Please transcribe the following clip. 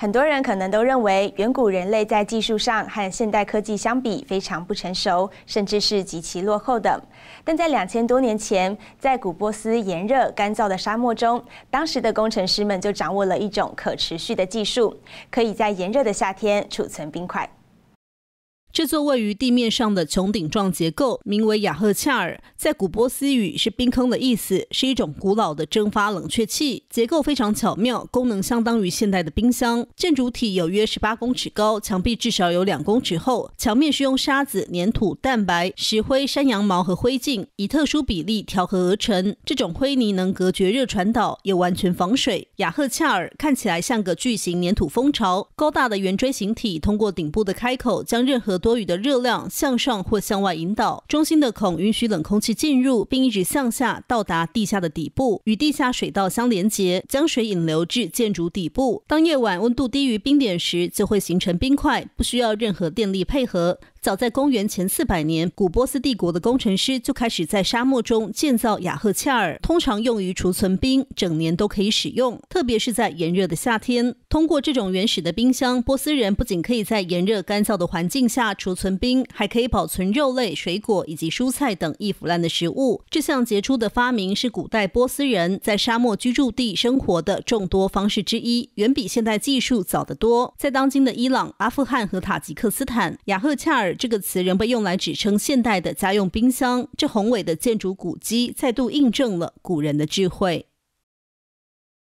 很多人可能都认为，远古人类在技术上和现代科技相比非常不成熟，甚至是极其落后的。但在两千多年前，在古波斯炎热干燥的沙漠中，当时的工程师们就掌握了一种可持续的技术，可以在炎热的夏天储存冰块。这座位于地面上的穹顶状结构名为雅赫恰尔，在古波斯语是冰坑的意思，是一种古老的蒸发冷却器，结构非常巧妙，功能相当于现代的冰箱。建筑体有约十八公尺高，墙壁至少有两公尺厚，墙面是用沙子、粘土、蛋白、石灰、山羊毛和灰烬以特殊比例调和而成。这种灰泥能隔绝热传导，也完全防水。雅赫恰尔看起来像个巨型粘土蜂巢，高大的圆锥形体通过顶部的开口将任何多余的热量向上或向外引导，中心的孔允许冷空气进入，并一直向下到达地下的底部，与地下水道相连接，将水引流至建筑底部。当夜晚温度低于冰点时，就会形成冰块，不需要任何电力配合。早在公元前四百年，古波斯帝国的工程师就开始在沙漠中建造雅赫恰尔，通常用于储存冰，整年都可以使用，特别是在炎热的夏天。通过这种原始的冰箱，波斯人不仅可以在炎热干燥的环境下储存冰，还可以保存肉类、水果以及蔬菜等易腐烂的食物。这项杰出的发明是古代波斯人在沙漠居住地生活的众多方式之一，远比现代技术早得多。在当今的伊朗、阿富汗和塔吉克斯坦，雅赫恰尔。这个词仍被用来指称现代的家用冰箱。这宏伟的建筑古迹再度印证了古人的智慧。